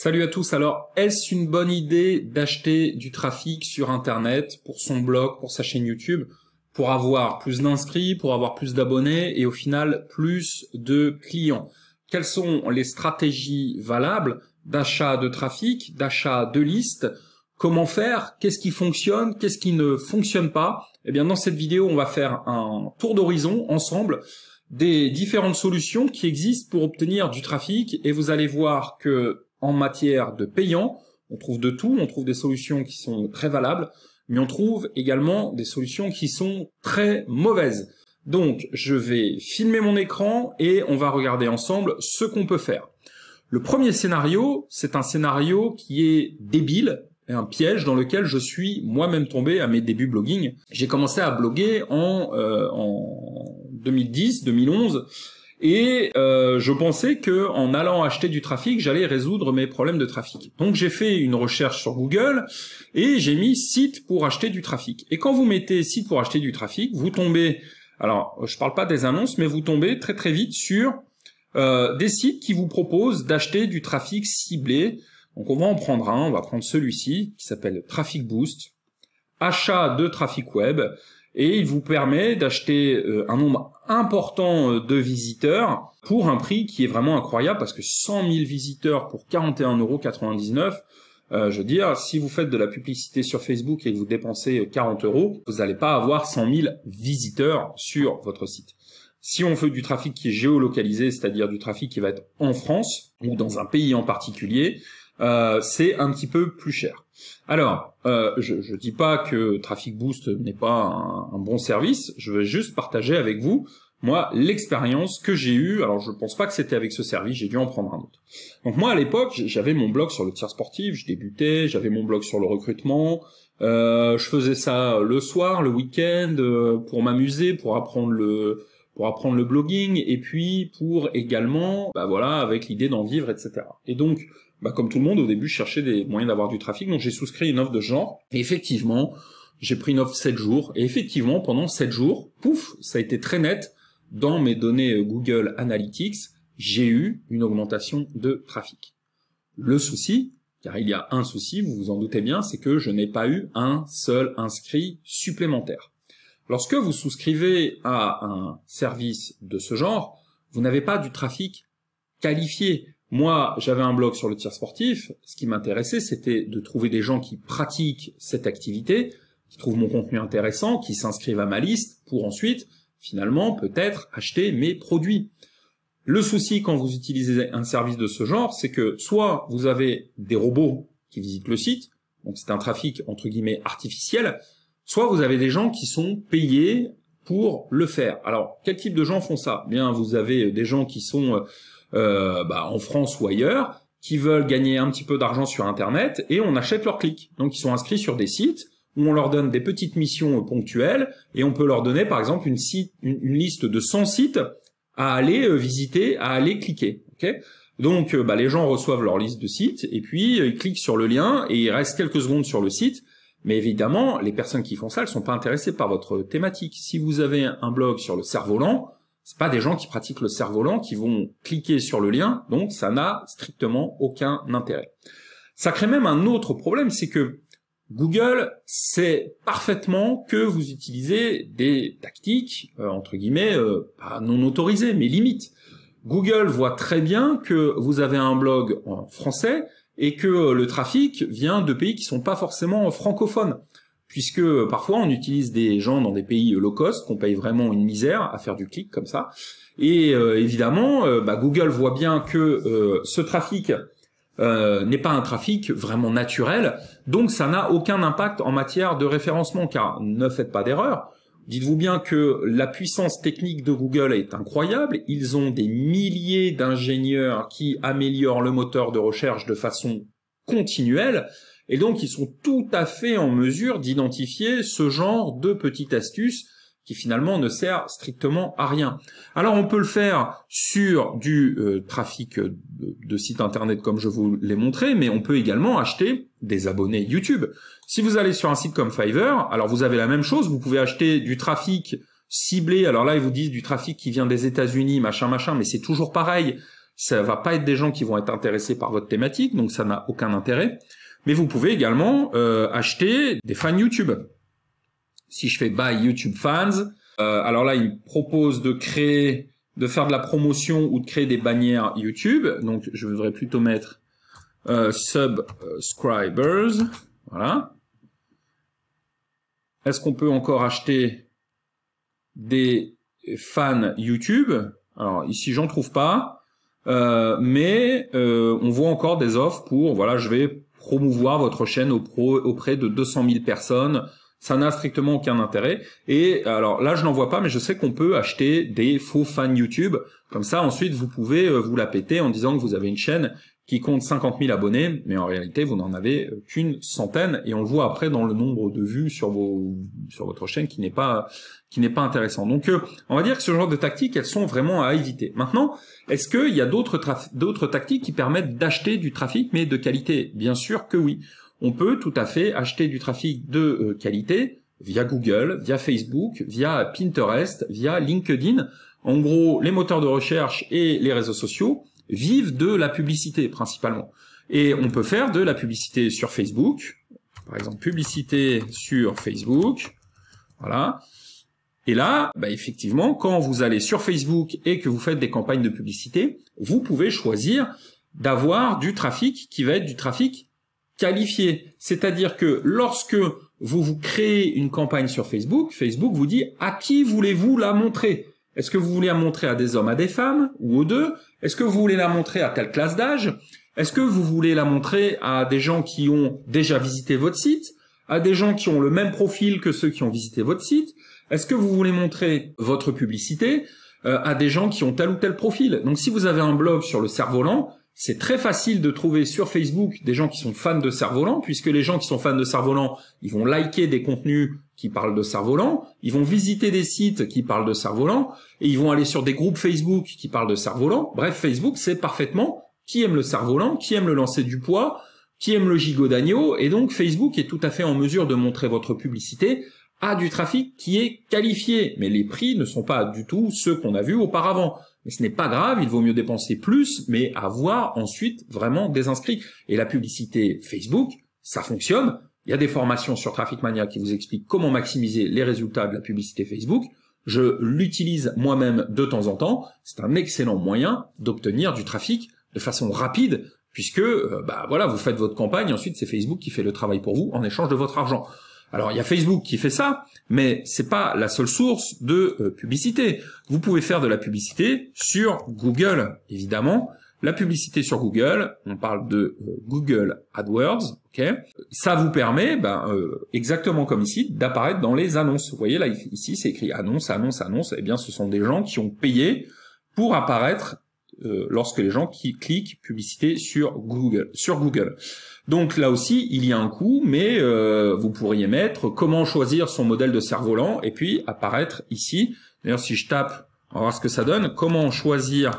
Salut à tous. Alors, est-ce une bonne idée d'acheter du trafic sur Internet pour son blog, pour sa chaîne YouTube, pour avoir plus d'inscrits, pour avoir plus d'abonnés et au final plus de clients Quelles sont les stratégies valables d'achat de trafic, d'achat de listes Comment faire Qu'est-ce qui fonctionne Qu'est-ce qui ne fonctionne pas Eh bien, dans cette vidéo, on va faire un tour d'horizon ensemble des différentes solutions qui existent pour obtenir du trafic et vous allez voir que en matière de payant. On trouve de tout, on trouve des solutions qui sont très valables, mais on trouve également des solutions qui sont très mauvaises. Donc, je vais filmer mon écran et on va regarder ensemble ce qu'on peut faire. Le premier scénario, c'est un scénario qui est débile, un piège dans lequel je suis moi-même tombé à mes débuts blogging. J'ai commencé à bloguer en, euh, en 2010, 2011, et euh, je pensais que en allant acheter du trafic, j'allais résoudre mes problèmes de trafic. Donc j'ai fait une recherche sur Google et j'ai mis site pour acheter du trafic. Et quand vous mettez site pour acheter du trafic, vous tombez, alors je ne parle pas des annonces, mais vous tombez très très vite sur euh, des sites qui vous proposent d'acheter du trafic ciblé. Donc on va en prendre un, on va prendre celui-ci qui s'appelle Traffic Boost, achat de trafic web et il vous permet d'acheter euh, un nombre important euh, de visiteurs pour un prix qui est vraiment incroyable parce que 100 000 visiteurs pour 41,99€, euh, je veux dire, si vous faites de la publicité sur Facebook et que vous dépensez 40 euros, vous n'allez pas avoir 100 000 visiteurs sur votre site. Si on veut du trafic qui est géolocalisé, c'est-à-dire du trafic qui va être en France ou dans un pays en particulier, euh, c'est un petit peu plus cher. Alors, euh, je, je dis pas que Traffic Boost n'est pas un, bon service, je veux juste partager avec vous, moi, l'expérience que j'ai eue, alors je pense pas que c'était avec ce service, j'ai dû en prendre un autre. Donc moi, à l'époque, j'avais mon blog sur le tir sportif, je débutais, j'avais mon blog sur le recrutement, euh, je faisais ça le soir, le week-end, pour m'amuser, pour apprendre le pour apprendre le blogging et puis pour également bah voilà avec l'idée d'en vivre etc et donc bah, comme tout le monde, au début, je cherchais des moyens d'avoir du trafic, donc j'ai souscrit une offre de genre. Et effectivement, j'ai pris une offre 7 jours, et effectivement, pendant 7 jours, pouf, ça a été très net, dans mes données euh, Google Analytics, j'ai eu une augmentation de trafic. Le souci, car il y a un souci, vous vous en doutez bien, c'est que je n'ai pas eu un seul inscrit supplémentaire. Lorsque vous souscrivez à un service de ce genre, vous n'avez pas du trafic qualifié, moi, j'avais un blog sur le tir sportif. Ce qui m'intéressait, c'était de trouver des gens qui pratiquent cette activité, qui trouvent mon contenu intéressant, qui s'inscrivent à ma liste pour ensuite, finalement, peut-être acheter mes produits. Le souci quand vous utilisez un service de ce genre, c'est que soit vous avez des robots qui visitent le site, donc c'est un trafic entre guillemets artificiel, soit vous avez des gens qui sont payés pour le faire. Alors, quel type de gens font ça Bien, vous avez des gens qui sont euh, euh, bah, en France ou ailleurs, qui veulent gagner un petit peu d'argent sur Internet, et on achète leurs clics. Donc ils sont inscrits sur des sites où on leur donne des petites missions ponctuelles, et on peut leur donner par exemple une, liste de 100 sites à aller euh, visiter, à aller cliquer. donc euh, bah, les gens reçoivent leur liste de sites, et puis ils cliquent sur le lien, et ils restent quelques secondes sur le site, mais évidemment, les personnes qui font ça, elles sont pas intéressées par votre thématique. Si vous avez un blog sur le cerf-volant, c'est pas des gens qui pratiquent le cerf-volant qui vont cliquer sur le lien, donc ça n'a strictement aucun intérêt. Ça crée même un autre problème, c'est que Google sait parfaitement que vous utilisez des tactiques, euh, entre guillemets, euh, non autorisées, mais limites. Google voit très bien que vous avez un blog en français et que le trafic vient de pays qui sont pas forcément francophones puisque euh, parfois on utilise des gens dans des pays euh, low cost qu'on paye vraiment une misère à faire du clic comme ça. Et euh, évidemment, bah, Google voit bien que ce trafic n'est pas un trafic vraiment naturel, donc ça n'a aucun impact en matière de référencement, car ne faites pas d'erreur. Dites-vous bien que la puissance technique de Google est incroyable. Ils ont des milliers d'ingénieurs qui améliorent le moteur de recherche de façon continuelle. Et donc, ils sont tout à fait en mesure d'identifier ce genre de petite astuce qui finalement ne sert strictement à rien. Alors on peut le faire sur du euh, trafic de, de, sites internet comme je vous l'ai montré, mais on peut également acheter des abonnés YouTube. Si vous allez sur un site comme Fiverr, alors vous avez la même chose, vous pouvez acheter du trafic ciblé. Alors là, ils vous disent du trafic qui vient des États-Unis, machin, machin, mais c'est toujours pareil. Ça va pas être des gens qui vont être intéressés par votre thématique, donc ça n'a aucun intérêt. Mais vous pouvez également euh, acheter des fans YouTube. Si je fais buy YouTube fans, euh, alors là, il propose de créer, de faire de la promotion ou de créer des bannières YouTube. Donc, je voudrais plutôt mettre euh, subscribers. Voilà. Est-ce qu'on peut encore acheter des fans YouTube Alors ici, j'en trouve pas. mais on voit encore des offres pour, voilà, je vais promouvoir votre chaîne auprès de 200 000 personnes. Ça n'a strictement aucun intérêt. Et alors là, je n'en vois pas, mais je sais qu'on peut acheter des faux fans YouTube. Comme ça, ensuite, vous pouvez euh, vous la péter en disant que vous avez une chaîne qui compte 50 000 abonnés, mais en réalité, vous n'en avez euh, qu'une centaine, et on le voit après dans le nombre de vues sur vos, sur votre chaîne qui n'est pas, qui n'est pas intéressant. Donc, euh, on va dire que ce genre de tactiques, elles sont vraiment à éviter. Maintenant, est-ce qu'il y a d'autres, d'autres tactiques qui permettent d'acheter du trafic, mais de qualité? Bien sûr que oui. On peut tout à fait acheter du trafic de euh, qualité via Google, via Facebook, via Pinterest, via LinkedIn. En gros, les moteurs de recherche et les réseaux sociaux vivent de la publicité principalement. Et on peut faire de la publicité sur Facebook, par exemple publicité sur Facebook, voilà. Et là, bah, effectivement, quand vous allez sur Facebook et que vous faites des campagnes de publicité, vous pouvez choisir d'avoir du trafic qui va être du trafic qualifié. C'est-à-dire que lorsque vous vous créez une campagne sur Facebook, Facebook vous dit à qui voulez-vous la montrer est-ce que vous voulez la montrer à des hommes, à des femmes ou aux deux Est-ce que vous voulez la montrer à telle classe d'âge Est-ce que vous voulez la montrer à des gens qui ont déjà visité votre site À des gens qui ont le même profil que ceux qui ont visité votre site Est-ce que vous voulez montrer votre publicité euh, à des gens qui ont tel ou tel profil Donc si vous avez un blog sur le cerf-volant, c'est très facile de trouver sur Facebook des gens qui sont fans de cerf-volant, puisque les gens qui sont fans de cerf-volant, ils vont liker des contenus qui parlent de cerf-volant, ils vont visiter des sites qui parlent de cerf-volant, et ils vont aller sur des groupes Facebook qui parlent de cerf-volant. Bref, Facebook sait parfaitement qui aime le cerf-volant, qui aime le lancer du poids, qui aime le gigot d'agneau, et donc Facebook est tout à fait en mesure de montrer votre publicité à du trafic qui est qualifié, mais les prix ne sont pas du tout ceux qu'on a vus auparavant ce n'est pas grave, il vaut mieux dépenser plus, mais avoir ensuite vraiment des inscrits. Et la publicité Facebook, ça fonctionne. Il y a des formations sur Traffic Mania qui vous expliquent comment maximiser les résultats de la publicité Facebook. Je l'utilise moi-même de temps en temps. C'est un excellent moyen d'obtenir du trafic de façon rapide, puisque euh, bah voilà, vous faites votre campagne, ensuite c'est Facebook qui fait le travail pour vous en échange de votre argent. Alors il y a Facebook qui fait ça, mais c'est pas la seule source de euh, publicité. Vous pouvez faire de la publicité sur Google, évidemment. La publicité sur Google, on parle de euh, Google AdWords, ok Ça vous permet, ben, euh, exactement comme ici, d'apparaître dans les annonces. Vous voyez là, ici, c'est écrit annonce, annonce, annonce. Eh bien, ce sont des gens qui ont payé pour apparaître euh, lorsque les gens qui cliquent publicité sur Google. Sur Google. Donc là aussi, il y a un coût, mais euh, vous pourriez mettre comment choisir son modèle de cerf-volant et puis apparaître ici. D'ailleurs, si je tape, on va voir ce que ça donne. Comment choisir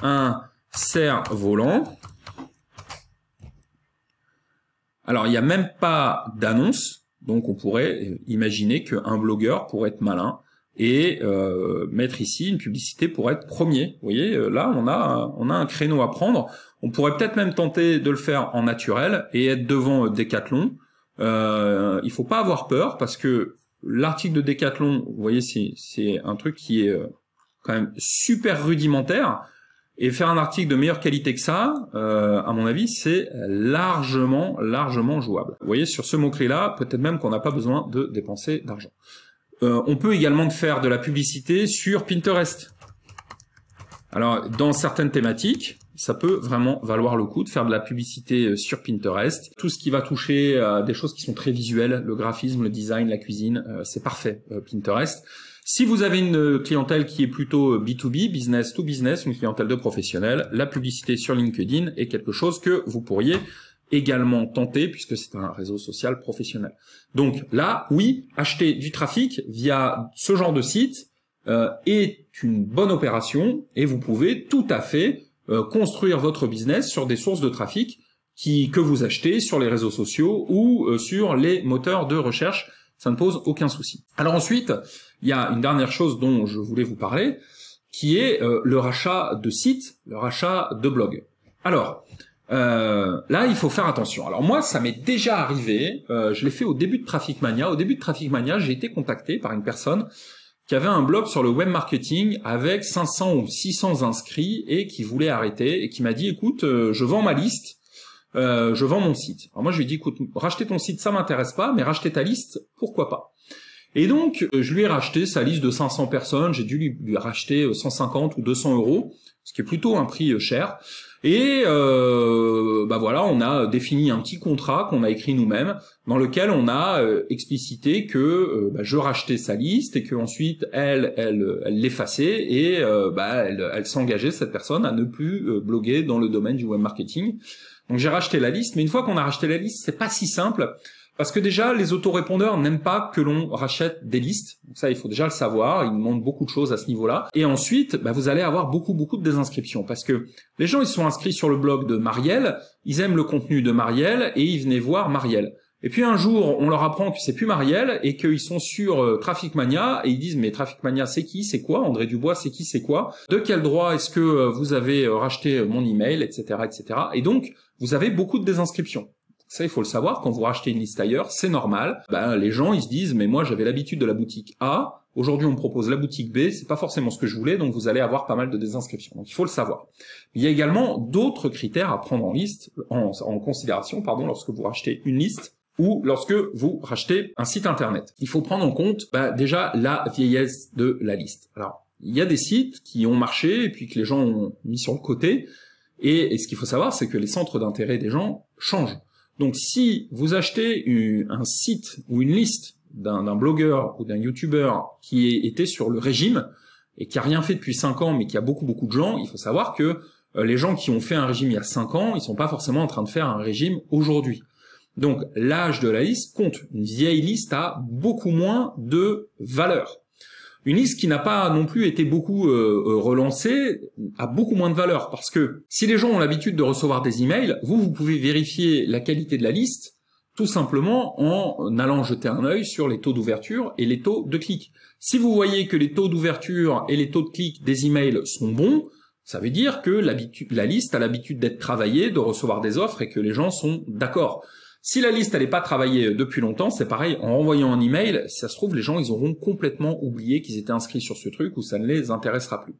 un cerf-volant Alors, il n'y a même pas d'annonce, donc on pourrait imaginer qu'un blogueur, pourrait être malin, et euh, mettre ici une publicité pour être premier. Vous voyez, euh, là on a on a un créneau à prendre. On pourrait peut-être même tenter de le faire en naturel et être devant euh, Decathlon. Euh, il faut pas avoir peur parce que l'article de Decathlon, vous voyez, c'est un truc qui est quand même super rudimentaire. Et faire un article de meilleure qualité que ça, à mon avis, c'est largement, largement jouable. Vous voyez, sur ce mot-clé-là, peut-être même qu'on n'a pas besoin de dépenser d'argent. Euh, on peut également faire de la publicité sur Pinterest. Alors, dans certaines thématiques, ça peut vraiment valoir le coup de faire de la publicité euh, sur Pinterest. Tout ce qui va toucher euh, à des choses qui sont très visuelles, le graphisme, le design, la cuisine, c'est parfait, Pinterest. Si vous avez une clientèle qui est plutôt B2B, business to business, une clientèle de professionnels, la publicité sur LinkedIn est quelque chose que vous pourriez également tenté puisque c'est un réseau social professionnel. Donc là, oui, acheter du trafic via ce genre de site euh, est une bonne opération et vous pouvez tout à fait euh, construire votre business sur des sources de trafic qui, que vous achetez sur les réseaux sociaux ou euh, sur les moteurs de recherche. Ça ne pose aucun souci. Alors ensuite, il y a une dernière chose dont je voulais vous parler, qui est le rachat de sites, le rachat de blogs. Alors, euh, là, il faut faire attention. Alors moi, ça m'est déjà arrivé. Euh, je l'ai fait au début de Traffic Mania. Au début de Traffic Mania, j'ai été contacté par une personne qui avait un blog sur le web marketing avec 500 ou 600 inscrits et qui voulait arrêter et qui m'a dit écoute, euh, je vends ma liste, je vends mon site. Alors moi, je lui ai dit écoute, racheter ton site, ça m'intéresse pas, mais racheter ta liste, pourquoi pas et donc, euh, je lui ai racheté sa liste de 500 personnes, j'ai dû lui, racheter 150 euh, ou 200 euros, ce qui est plutôt un prix euh, cher. Et euh, bah voilà, on a défini un petit contrat qu'on a écrit nous-mêmes, dans lequel on a explicité que bah, je rachetais sa liste et qu'ensuite elle, elle, elle l'effaçait et bah, elle, elle s'engageait cette personne à ne plus bloguer dans le domaine du web marketing. Donc j'ai racheté la liste, mais une fois qu'on a racheté la liste, c'est pas si simple parce que déjà, les autorépondeurs n'aiment pas que l'on rachète des listes. ça, il faut déjà le savoir. Ils demandent beaucoup de choses à ce niveau-là. Et ensuite, bah, vous allez avoir beaucoup, beaucoup de désinscriptions. Parce que les gens, ils sont inscrits sur le blog de Marielle. Ils aiment le contenu de Marielle et ils venaient voir Marielle. Et puis un jour, on leur apprend que c'est plus Marielle et qu'ils sont sur euh, Mania et ils disent mais Traffic Mania c'est qui, c'est quoi André Dubois c'est qui, c'est quoi De quel droit est-ce que euh, vous avez euh, racheté mon email, etc., etc. Et donc vous avez beaucoup de désinscriptions. Ça, il faut le savoir. Quand vous rachetez une liste ailleurs, c'est normal. Ben, les gens, ils se disent, mais moi, j'avais l'habitude de la boutique A. Aujourd'hui, on me propose la boutique B. C'est pas forcément ce que je voulais, donc vous allez avoir pas mal de désinscriptions. Donc, il faut le savoir. Il y a également d'autres critères à prendre en liste, en, considération, pardon, lorsque vous rachetez une liste ou lorsque vous rachetez un site internet. Il faut prendre en compte ben, déjà la vieillesse de la liste. Alors, il y a des sites qui ont marché et puis que les gens ont mis sur le côté, et ce qu'il faut savoir, c'est que les centres d'intérêt des gens changent. Donc si vous achetez un site ou une liste d'un blogueur ou d'un youtubeur qui était sur le régime et qui a rien fait depuis 5 ans mais qui a beaucoup beaucoup de gens, il faut savoir que euh, les gens qui ont fait un régime il y a 5 ans, ils sont pas forcément en train de faire un régime aujourd'hui. Donc l'âge de la liste compte. Une vieille liste a beaucoup moins de valeur. Une liste qui n'a pas non plus été beaucoup euh, euh, relancée a beaucoup moins de valeur parce que si les gens ont l'habitude de recevoir des emails, vous, vous pouvez vérifier la qualité de la liste tout simplement en allant jeter un œil sur les taux d'ouverture et les taux de clic. Si vous voyez que les taux d'ouverture et les taux de clic des emails sont bons, ça veut dire que la liste a l'habitude d'être travaillée, de recevoir des offres et que les gens sont d'accord. Si la liste n'est pas travaillée euh, depuis longtemps, c'est pareil, en envoyant un email, si ça se trouve, les gens, ils auront complètement oublié qu'ils étaient inscrits sur ce truc ou ça ne les intéressera plus.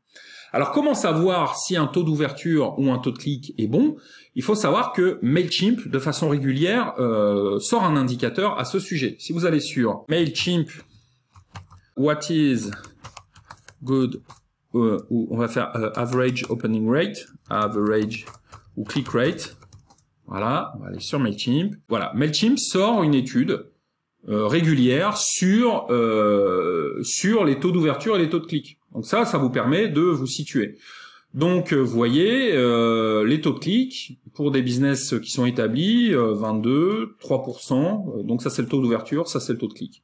Alors comment savoir si un taux d'ouverture ou un taux de clic est bon Il faut savoir que Mailchimp, de façon régulière, euh, sort un indicateur à ce sujet. Si vous allez sur Mailchimp, what is good, euh, ou on va faire average opening rate, average ou click rate, voilà, on va aller sur Mailchimp. Voilà, Mailchimp sort une étude euh, régulière sur euh, sur les taux d'ouverture et les taux de clic. Donc ça, ça vous permet de vous situer. Donc euh, vous voyez les taux de clic pour des business qui sont établis 22, 3%. donc ça c'est le taux d'ouverture, ça c'est le taux de clic.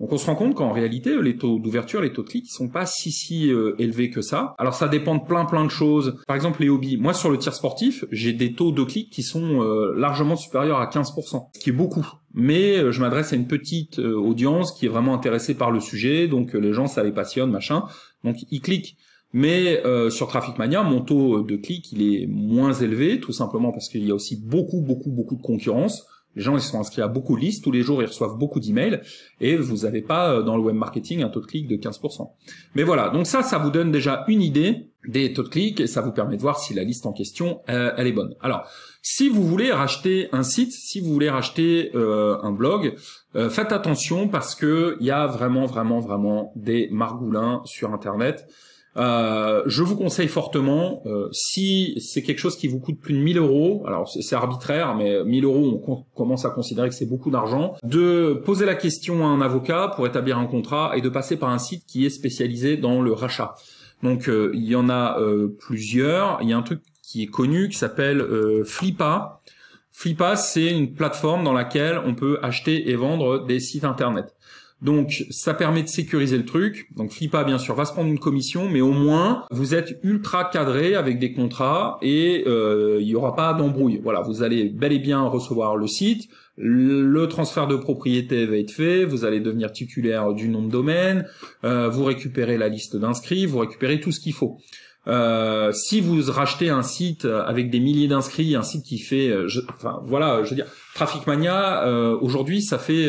Donc on se rend compte qu'en réalité, les taux d'ouverture, les taux de clics, ils sont pas si si euh, élevés que ça. Alors ça dépend de plein plein de choses. Par exemple, les hobbies. Moi, sur le tir sportif, j'ai des taux de clics qui sont euh, largement supérieurs à 15%, ce qui est beaucoup mais euh, je m'adresse à une petite audience qui est vraiment intéressée par le sujet, donc les gens ça les passionne, machin, donc ils cliquent. Mais sur Traffic Mania, mon taux de clic il est moins élevé, tout simplement parce qu'il y a aussi beaucoup beaucoup beaucoup de concurrence. Les gens, ils sont inscrits à beaucoup de listes, tous les jours, ils reçoivent beaucoup d'emails, et vous n'avez pas euh, dans le web marketing un taux de clic de 15%. Mais voilà, donc ça, ça vous donne déjà une idée des taux de clic, et ça vous permet de voir si la liste en question, euh, elle est bonne. Alors, si vous voulez racheter un site, si vous voulez racheter euh, un blog, faites attention parce que il y a vraiment, vraiment, vraiment des margoulins sur Internet. Euh, je vous conseille fortement, euh, si c'est quelque chose qui vous coûte plus de 1000 euros, alors c'est arbitraire, mais 1000 euros, on commence à considérer que c'est beaucoup d'argent, de poser la question à un avocat pour établir un contrat et de passer par un site qui est spécialisé dans le rachat. Donc euh, il y en a plusieurs. Il y a un truc qui est connu qui s'appelle Flippa. Flippa c'est une plateforme dans laquelle on peut acheter et vendre des sites internet. Donc ça permet de sécuriser le truc. Donc Flippa bien sûr va se prendre une commission, mais au moins vous êtes ultra cadré avec des contrats et euh, il n'y aura pas d'embrouille. Voilà, vous allez bel et bien recevoir le site, le transfert de propriété va être fait, vous allez devenir titulaire du nom de domaine, euh, vous récupérez la liste d'inscrits, vous récupérez tout ce qu'il faut. Euh, si vous rachetez un site euh, avec des milliers d'inscrits, un site qui fait, euh, enfin voilà, je veux dire, Traffic Mania aujourd'hui ça fait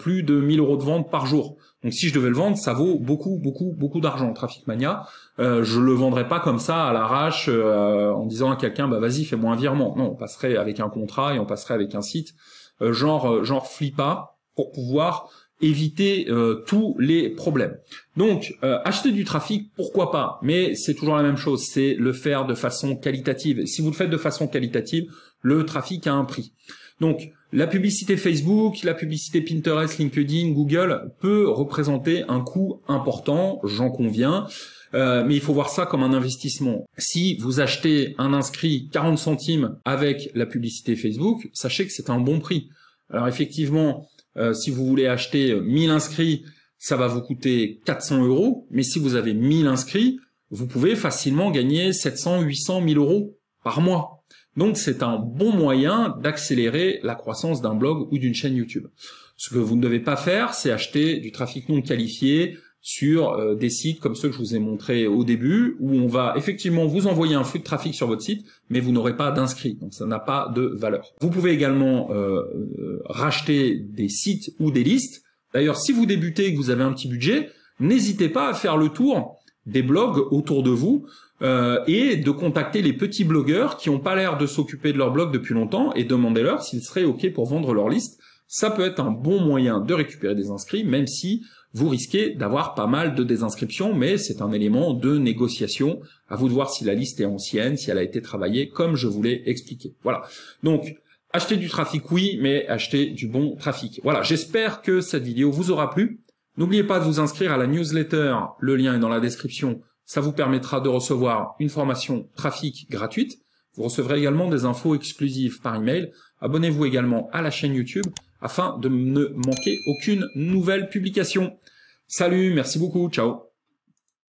plus de 1000 euros de vente par jour. Donc si je devais le vendre, ça vaut beaucoup, beaucoup, beaucoup d'argent. Traffic Mania, je le vendrais pas comme ça à l'arrache en disant à quelqu'un, bah vas-y, fais-moi un virement. Non, on passerait avec un contrat et on passerait avec un site genre genre Flippa pour pouvoir éviter euh, tous les problèmes. Donc, euh, acheter du trafic, pourquoi pas Mais c'est toujours la même chose, c'est le faire de façon qualitative. si vous le faites de façon qualitative, le trafic a un prix. Donc, la publicité Facebook, la publicité Pinterest, LinkedIn, Google peut représenter un coût important, j'en conviens. Euh, mais il faut voir ça comme un investissement. Si vous achetez un inscrit 40 centimes avec la publicité Facebook, sachez que c'est un bon prix. Alors effectivement, euh, si vous voulez acheter 1000 euh, inscrits, ça va vous coûter 400 euros, mais si vous avez 1000 inscrits, vous pouvez facilement gagner 700, 800, 1000 euros par mois. Donc c'est un bon moyen d'accélérer la croissance d'un blog ou d'une chaîne YouTube. Ce que vous ne devez pas faire, c'est acheter du trafic non qualifié, sur euh, des sites comme ceux que je vous ai montrés au début, où on va effectivement vous envoyer un flux de trafic sur votre site, mais vous n'aurez pas d'inscrits, donc ça n'a pas de valeur. Vous pouvez également euh, euh, racheter des sites ou des listes. D'ailleurs, si vous débutez et que vous avez un petit budget, n'hésitez pas à faire le tour des blogs autour de vous et de contacter les petits blogueurs qui n'ont pas l'air de s'occuper de leur blog depuis longtemps et demandez-leur s'ils seraient OK pour vendre leur liste. Ça peut être un bon moyen de récupérer des inscrits, même si vous risquez d'avoir pas mal de désinscriptions, mais c'est un élément de négociation. À vous de voir si la liste est ancienne, si elle a été travaillée, comme je vous l'ai expliqué. Voilà. Donc, acheter du trafic, oui, mais acheter du bon trafic. Voilà, j'espère que cette vidéo vous aura plu. N'oubliez pas de vous inscrire à la newsletter, le lien est dans la description. Ça vous permettra de recevoir une formation trafic gratuite. Vous recevrez également des infos exclusives par email. Abonnez-vous également à la chaîne YouTube afin de ne manquer aucune nouvelle publication. Salut, merci beaucoup, ciao